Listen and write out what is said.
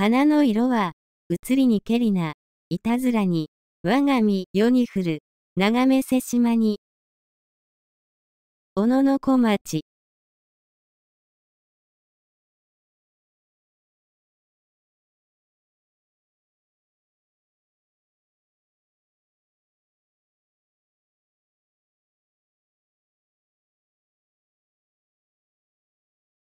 花の色は、移りにけりな、いたずらに、我が身世に降る、眺めせしまに。小野小町。